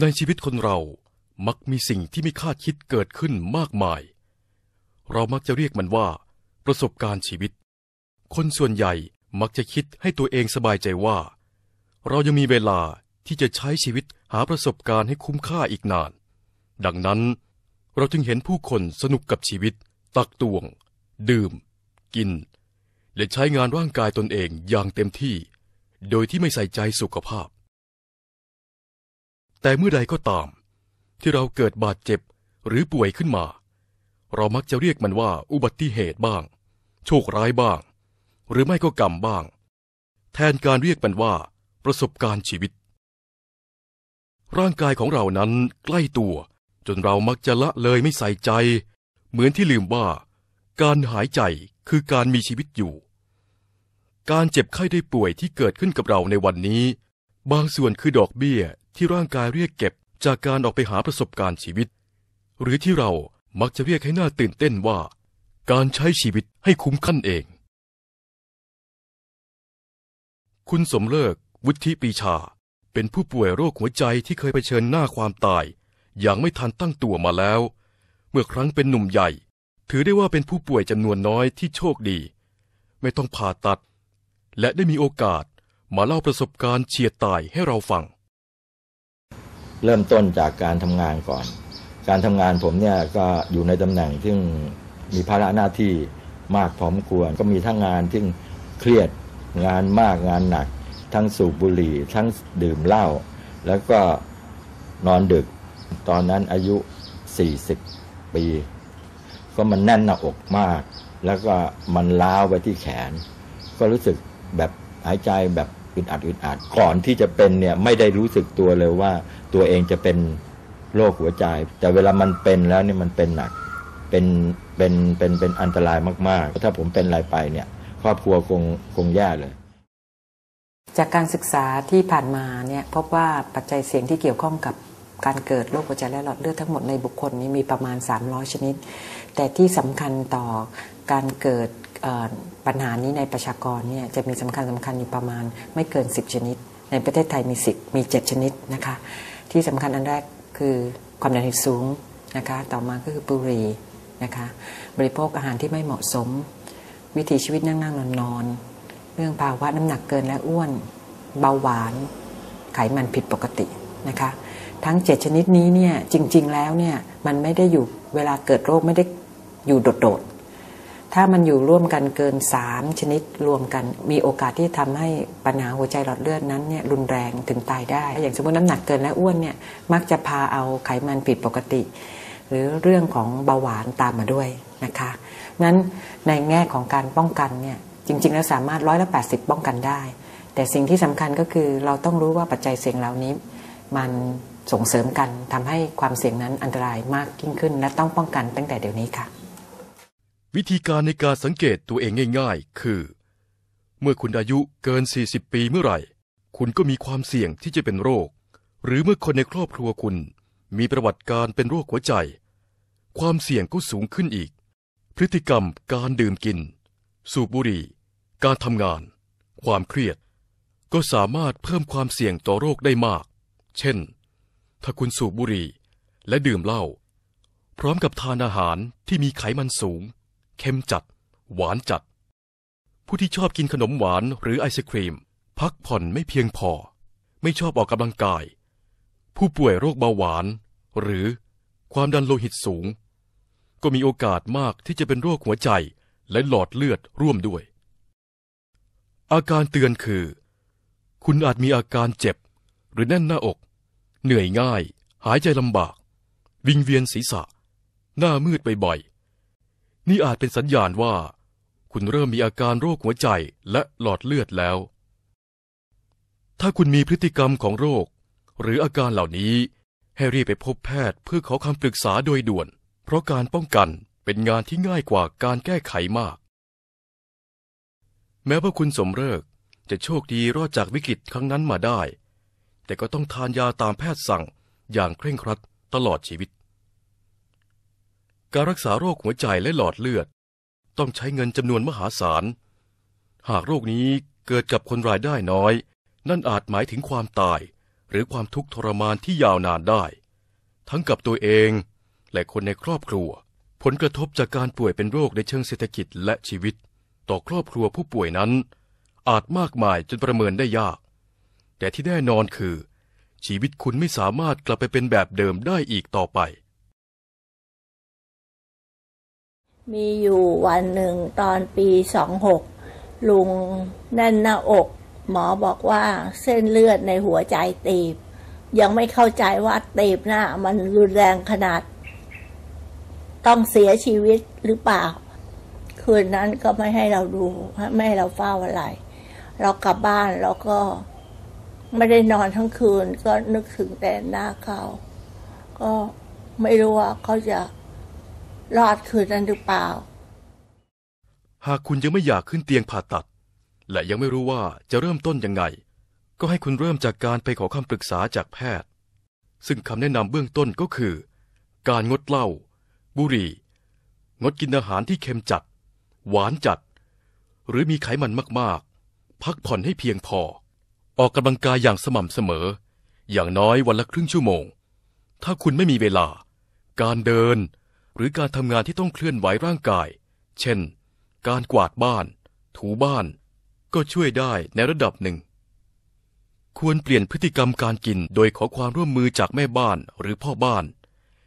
ในชีวิตคนเรามักมีสิ่งที่ไม่คาดคิดเกิดขึ้นมากมาย เรามักจะเรียกมันว่า ประสบการณ์ชีวิต คนส่วนใหญ่มักจะคิดให้ตัวเองสบายใจว่า เรายังมีเวลาที่จะใช้ชีวิตหาประสบการณ์ให้คุ้มค่าอีกนาน ดังนั้นเราจึงเห็นผู้คนสนุกกับชีวิตตักตวง ดื่ม กิน และใช้งานร่างกายตนเองอย่างเต็มที่โดยที่ไม่ใส่ใจสุขภาพแต่เมื่อใดก็ตาม ที่เราเกิดบาดเจ็บหรือป่วยขึ้นมา เรามักจะเรียกมันว่า อุบัติเหตุบ้าง โชคร้ายบ้าง หรือไม่ก็กรรมบ้าง แทนการเรียกมันว่า ประสบการณ์ชีวิต ร่างกายของเรานั้นใกล้ตัวจนเรามักจะละเลยไม่ใส่ใจ เหมือนที่ลืมว่า การหายใจคือการมีชีวิตอยู่ การเจ็บไข้ได้ป่วยที่เกิดขึ้นกับเราในวันนี้บางส่วนคือดอกเบี้ยที่ร่างกายเรียกเก็บจากการออกไปหาประสบการณ์ชีวิต หรือที่เรามักจะเรียกให้หน่าตื่นเต้นว่า การใช้ชีวิตให้คุ้มขั้นเอง คุณสมเลิกวุฒิปีชา เป็นผู้ป่วยโรคหัวใจที่เคยเผชิญหน้าความตาย อย่างไม่ทันตั้งตัวมาแล้ว เมื่อครั้งเป็นหนุ่มใหญ่ ถือได้ว่าเป็นผู้ป่วยจำนวนน้อยที่โชคดี ไม่ต้องผ่าตัด และได้มีโอกาสมาเล่าประสบการณ์เฉียดตายให้เราฟังเริ่มต้นจากการทำงานก่อน การทำงานผมเนี่ยก็อยู่ในตำแหน่งที่มีภาระหน้าที่มากพร้อมควร ก็มีทั้งงานที่เครียดงานมากงานหนัก ทั้งสูบบุหรี่ทั้งดื่มเหล้าแล้วก็นอนดึกตอนนั้นอายุ 40 ปี ก็มันแน่นหน้าอกมาก แล้วก็มันล้าวไปที่แขน ก็รู้สึกแบบหายใจแบบอึดอัดอึดอัดก่อนที่จะเป็นเนี่ยไม่ได้รู้สึกตัวเลยว่าตัวเองจะเป็นโรคหัวใจ แต่เวลามันเป็นแล้วเนี่ยมันเป็นหนักเป็นเป็นเป็นเป็นอันตรายมาก ๆ ถ้าผมเป็นอะไรไปเนี่ย ครอบครัวคงคงแย่เลย จากการศึกษาที่ผ่านมาเนี่ยพบว่าปัจจัยเสี่ยงที่เกี่ยวข้องกับการเกิดโรคหัวใจและหลอดเลือดทั้งหมดในบุคคลนี้มีประมาณ 300 ชนิด แต่ที่สำคัญต่อการเกิดปัญหานี้ในประชากรเนี่ยจะมีสำคัญสำคัญอยู่ประมาณไม่เกิน 10 ชนิด ในประเทศไทยมี10มี 7 ชนิดนะคะ ที่สำคัญอันแรกคือความดันสูงนะคะ ต่อมาก็คือบุหรี่นะคะ บริโภคอาหารที่ไม่เหมาะสม วิถีชีวิตนั่งนั่งนอนนอนเรื่องภาวะน้ำหนักเกินและอ้วน เบาหวาน ไขมันผิดปกตินะคะทั้ง 7 ชนิดนี้เนี่ยจริง ๆ แล้วเนี่ยมันไม่ได้อยู่เวลาเกิดโรคไม่ได้อยู่ โดด ๆ ถ้ามันอยู่ร่วมกันเกิน 3 ชนิดรวมกัน มีโอกาสที่ทำให้ปัญหาหัวใจหลอดเลือดนั้นเนี่ยรุนแรงถึงตายได้ อย่างสมมติน้ำหนักเกินและอ้วนเนี่ยมักจะพาเอาไขมันผิดปกติ หรือเรื่องของเบาหวานตามมาด้วยนะคะนั้นในแง่ของการป้องกันเนี่ยจริง ๆ แล้วสามารถร้อยละแปป้องกันได้ แต่สิ่งที่สำคัญก็คือเราต้องรู้ว่าปัจจัยเสี่ยงเหล่านี้มันส่งเสริมกันทำให้ความเสี่ยงนั้นอันตรายมากยิ่งขึ้นและต้องป้องกันตั้งแต่เดี๋ยวนี้ค่ะ วิธีการในการสังเกตตัวเองง่าย ๆ คือ เมื่อคุณอายุเกิน 40 ปีเมื่อไหร่ คุณก็มีความเสี่ยงที่จะเป็นโรค หรือเมื่อคนในครอบครัวคุณ มีประวัติการเป็นโรคหัวใจ ความเสี่ยงก็สูงขึ้นอีก พฤติกรรม การดื่มกิน สูบบุหรี่ การทำงาน ความเครียด ก็สามารถเพิ่มความเสี่ยงต่อโรคได้มาก เช่นถ้าคุณสูบบุหรี่และดื่มเหล้าพร้อมกับทานอาหารที่มีไขมันสูงเค็มจัด หวานจัด ผู้ที่ชอบกินขนมหวานหรือไอศครีม พักผ่อนไม่เพียงพอ ไม่ชอบออกกำลังกาย ผู้ป่วยโรคเบาหวาน หรือความดันโลหิตสูง ก็มีโอกาสมากที่จะเป็นโรคหัวใจและหลอดเลือดร่วมด้วย อาการเตือนคือ คุณอาจมีอาการเจ็บหรือแน่นหน้าอกเหนื่อยง่าย หายใจลำบาก วิงเวียนศีรษะ หน้ามืดบ่อยๆนี่อาจเป็นสัญญาณว่า คุณเริ่มมีอาการโรคหัวใจและหลอดเลือดแล้ว ถ้าคุณมีพฤติกรรมของโรค หรืออาการเหล่านี้ให้รีบไปพบแพทย์เพื่อขอคำปรึกษาโดยด่วน เพราะการป้องกันเป็นงานที่ง่ายกว่าการแก้ไขมาก แม้ว่าคุณสมเริกจะโชคดีรอดจากวิกฤตครั้งนั้นมาได้แต่ก็ต้องทานยาตามแพทย์สั่งอย่างเคร่งครัดตลอดชีวิต การรักษาโรคหัวใจและหลอดเลือด ต้องใช้เงินจำนวนมหาศาล หากโรคนี้เกิดกับคนรายได้น้อย นั่นอาจหมายถึงความตายหรือความทุกข์ทรมานที่ยาวนานได้ ทั้งกับตัวเอง และคนในครอบครัว ผลกระทบจากการป่วยเป็นโรคในเชิงเศรษฐกิจและชีวิต ต่อครอบครัวผู้ป่วยนั้น อาจมากมายจนประเมินได้ยากแต่ที่แน่นอนคือ ชีวิตคุณไม่สามารถกลับไปเป็นแบบเดิมได้อีกต่อไป มีอยู่วันหนึ่ง ตอนปีสองหกลุงแน่นหน้าอก หมอบอกว่าเส้นเลือดในหัวใจตีบ ยังไม่เข้าใจว่าตีบหน้า มันรุนแรงขนาด ต้องเสียชีวิตหรือเปล่า คืนนั้นก็ไม่ให้เราดู ไม่ให้เราเฝ้าอะไร เรากลับบ้านแล้วก็ไม่ได้นอนทั้งคืนก็นึกถึงแต่หน้าเขา ก็ไม่รู้ว่าเขาจะรอดคืนนั้นหรือเปล่า หากคุณยังไม่อยากขึ้นเตียงผ่าตัด และยังไม่รู้ว่าจะเริ่มต้นยังไง ก็ให้คุณเริ่มจากการไปขอคำปรึกษาจากแพทย์ ซึ่งคำแนะนำเบื้องต้นก็คือการงดเหล้าบุหรี่ งดกินอาหารที่เค็มจัดหวานจัด หรือมีไขมันมากๆ พักผ่อนให้เพียงพอออกกำลังกายอย่างสม่ำเสมอ อย่างน้อยวันละครึ่งชั่วโมง ถ้าคุณไม่มีเวลา การเดินหรือการทำงานที่ต้องเคลื่อนไหวร่างกาย เช่น การกวาดบ้าน ถูบ้าน ก็ช่วยได้ในระดับหนึ่ง ควรเปลี่ยนพฤติกรรมการกินโดยขอความร่วมมือจากแม่บ้านหรือพ่อบ้าน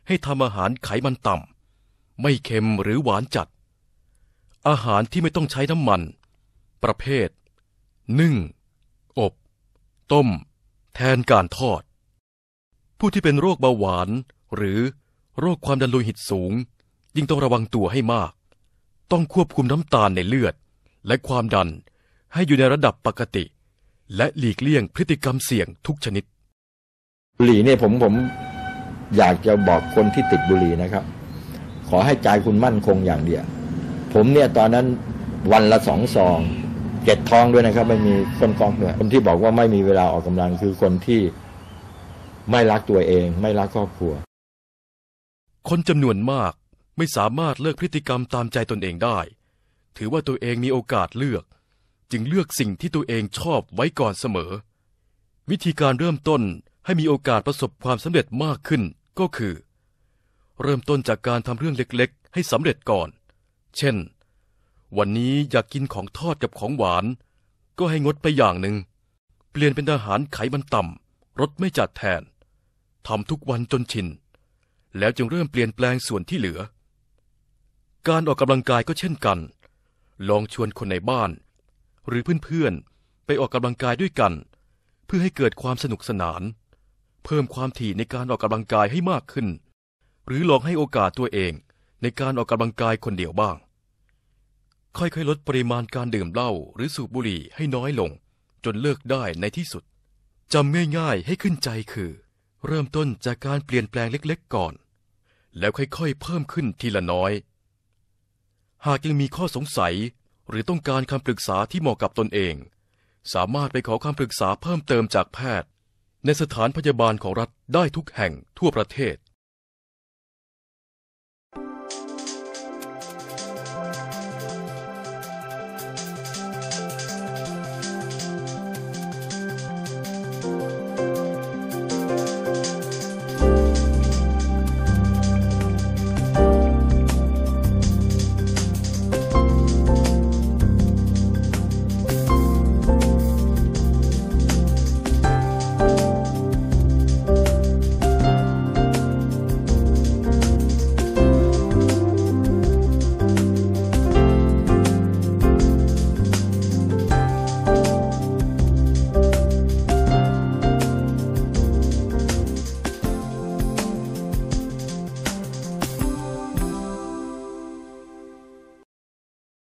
ให้ทำอาหารไขมันต่ำ ไม่เค็มหรือหวานจัด อาหารที่ไม่ต้องใช้น้ำมัน ประเภทนึ่งต้มแทนการทอด ผู้ที่เป็นโรคเบาหวานหรือโรคความดันโลหิตสูง ยิ่งต้องระวังตัวให้มาก ต้องควบคุมน้ำตาลในเลือดและความดันให้อยู่ในระดับปกติ และหลีกเลี่ยงพฤติกรรมเสี่ยงทุกชนิดบุหรี่เนี่ยผมผมอยากจะบอกคนที่ติดบุหรี่นะครับ ขอให้ใจคุณมั่นคงอย่างเดียวผมเนี่ยตอนนั้นวันละสองซองเจ็ดท้องด้วยนะครับ ไม่มีคนก้องเหนื่อยคนที่บอกว่าไม่มีเวลาออกกำลังคือคนที่ไม่รักตัวเอง ไม่รักครอบครัว คนจำนวนมากไม่สามารถเลิกพฤติกรรมตามใจตนเองได้ ถือว่าตัวเองมีโอกาสเลือก จึงเลือกสิ่งที่ตัวเองชอบไว้ก่อนเสมอ วิธีการเริ่มต้นให้มีโอกาสประสบความสำเร็จมากขึ้น ก็คือ เริ่มต้นจากการทำเรื่องเล็ก ๆ ให้สำเร็จก่อน เช่นวันนี้อยากกินของทอดกับของหวาน ก็ให้งดไปอย่างหนึ่งเปลี่ยนเป็นอาหารไขมันต่ำรสไม่จัดแทนทำทุกวันจนชินแล้วจึงเริ่มเปลี่ยนแปลงส่วนที่เหลือ การออกกำลังกายก็เช่นกัน ลองชวนคนในบ้าน หรือเพื่อนๆไปออกกำลังกายด้วยกัน เพื่อให้เกิดความสนุกสนาน เพิ่มความถี่ในการออกกำลังกายให้มากขึ้น หรือลองให้โอกาสตัวเอง ในการออกกำลังกายคนเดียวบ้างค่อยๆลดปริมาณการดื่มเหล้าหรือสูบบุหรี่ให้น้อยลง จนเลิกได้ในที่สุดจำง่ายๆให้ขึ้นใจคือ เริ่มต้นจากการเปลี่ยนแปลงเล็ก ๆ ก่อน แล้วค่อยๆ เพิ่มขึ้นทีละน้อย หากยังมีข้อสงสัยหรือต้องการคำปรึกษาที่เหมาะกับตนเอง สามารถไปขอคำปรึกษาเพิ่มเติมจากแพทย์ ในสถานพยาบาลของรัฐได้ทุกแห่งทั่วประเทศ